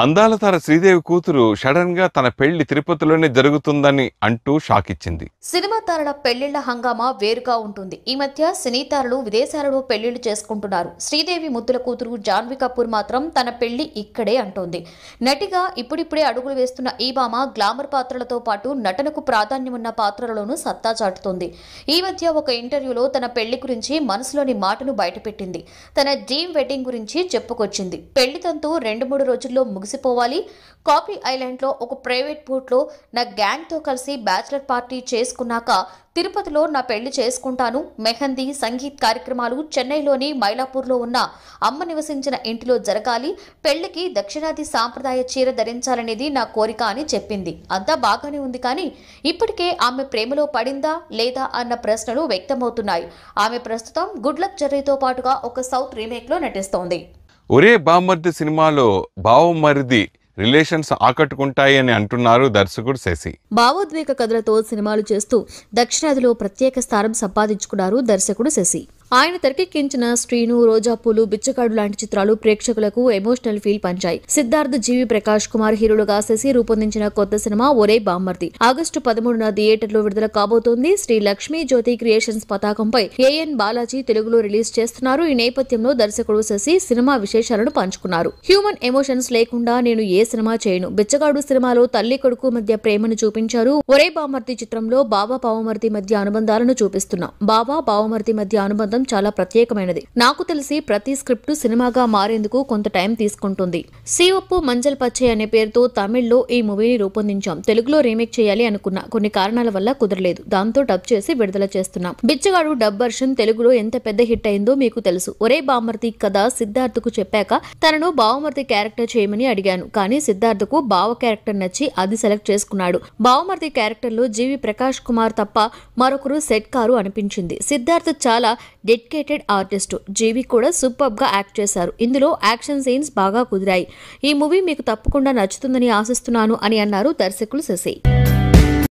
అందాల తార శ్రీదేవి కూతురు సడన్ గా తన పెళ్లి తిరుపతిలోనే జరుగుతుందని అంటూ షాక్ ఇచ్చింది సినిమా తారల పెళ్లిళ్ల హంగామా వేరుగా ఉంటుంది ఈ మధ్య సినీ తారలు విదేశాలలో పెళ్లిళ్లు చేసుకుంటున్నారు శ్రీదేవి ముద్దుల కూతురు జాన్వి కపూర్ మాత్రం తన పెళ్లి ఇక్కడే అంటోంది నటిగా ఇప్పుడిప్పుడే అడుగులు వేస్తున్న ఈ భామ గ్లామర్ పాత్రలతో పాటు నటనకు ప్రాధాన్యం ఉన్న పాత్రలలోనూ సత్తా చాటుతోంది ఈ మధ్య ఒక ఇంటర్వ్యూలో తన పెళ్లి గురించి మనసులోని మాటను బయటపెట్టింది తన డ్రీమ్ వెడ్డింగ్ గురించి చెప్పుకొచ్చింది పెళ్లి తంతు రెండు మూడు రోజుల్లో ముగిసిపోవాలి కాపీ ఐలాండ్లో ఒక ప్రైవేట్ లో నా గ్యాంగ్తో కలిసి బ్యాచిలర్ పార్టీ చేసుకున్నాక తిరుపతిలో నా పెళ్లి చేసుకుంటాను మెహందీ సంగీత్ కార్యక్రమాలు చెన్నైలోని మైలాపూర్లో ఉన్న అమ్మ నివసించిన ఇంటిలో జరగాలి పెళ్లికి దక్షిణాది సాంప్రదాయ చీర ధరించాలనేది నా కోరిక అని చెప్పింది అంతా బాగానే ఉంది కానీ ఇప్పటికే ఆమె ప్రేమలో పడిందా లేదా అన్న ప్రశ్నలు వ్యక్తమవుతున్నాయి ఆమె ప్రస్తుతం గుడ్ లక్ జర్రీతో పాటుగా ఒక సౌత్ రీమేక్లో నటిస్తోంది ఒరే బామ్మర్ది సినిమాలో బావమరిది రిలేషన్స్ ఆకట్టుకుంటాయి అని అంటున్నారు దర్శకుడు శశి భావోద్వేగ కథలతో సినిమాలు చేస్తూ దక్షిణాదిలో ప్రత్యేక స్థానం సంపాదించుకున్నారు దర్శకుడు శశి ఆయన తెరకెక్కించిన శ్రీను రోజా పూలు బిచ్చగాడు లాంటి చిత్రాలు ప్రేక్షకులకు ఎమోషనల్ ఫీల్ పంచాయి సిద్ధార్థ్ జీవి ప్రకాష్ కుమార్ హీరోలుగా శశి రూపొందించిన కొత్త సినిమా ఒరే బామ్మర్ది ఆగస్టు పదమూడున లో విడుదల కాబోతోంది శ్రీ లక్ష్మీ జ్యోతి క్రియేషన్స్ పతాకంపై ఏఎన్ బాలాజీ తెలుగులో రిలీజ్ చేస్తున్నారు ఈ నేపథ్యంలో దర్శకుడు శశి సినిమా విశేషాలను పంచుకున్నారు హ్యూమన్ ఎమోషన్స్ లేకుండా నేను ఏ సినిమా చేయను బిచ్చగాడు సినిమాలో తల్లి కొడుకు మధ్య ప్రేమను చూపించారు ఒరే బామర్తి చిత్రంలో బాబా పావమర్తి మధ్య అనుబంధాలను చూపిస్తున్నాం బాబా పావమర్తి మధ్య అనుబంధం చేయడం చాలా ప్రత్యేకమైనది నాకు తెలిసి ప్రతి స్క్రిప్ట్ సినిమాగా మారేందుకు కొంత టైం తీసుకుంటుంది సివప్పు మంజల్ పచ్చే అనే పేరుతో తమిళ్లో ఈ మూవీని రూపొందించాం తెలుగులో రీమేక్ చేయాలి అనుకున్నా కొన్ని కారణాల వల్ల కుదరలేదు దాంతో డబ్ చేసి విడుదల చేస్తున్నాం బిచ్చగాడు డబ్ వర్షన్ తెలుగులో ఎంత పెద్ద హిట్ అయిందో మీకు తెలుసు ఒరే బామర్తి కథ కు చెప్పాక తనను బావమర్తి క్యారెక్టర్ చేయమని అడిగాను కానీ సిద్ధార్థకు బావ క్యారెక్టర్ నచ్చి అది సెలెక్ట్ చేసుకున్నాడు బావమర్తి క్యారెక్టర్ లో జీవి ప్రకాష్ కుమార్ తప్ప మరొకరు సెట్ కారు అనిపించింది సిద్ధార్థ్ చాలా డెడికేటెడ్ ఆర్టిస్టు జీవి కూడా గా యాక్ట్ చేశారు ఇందులో యాక్షన్ సీన్స్ బాగా కుదిరాయి ఈ మూవీ మీకు తప్పకుండా నచ్చుతుందని ఆశిస్తున్నాను అని అన్నారు దర్శకులు శశి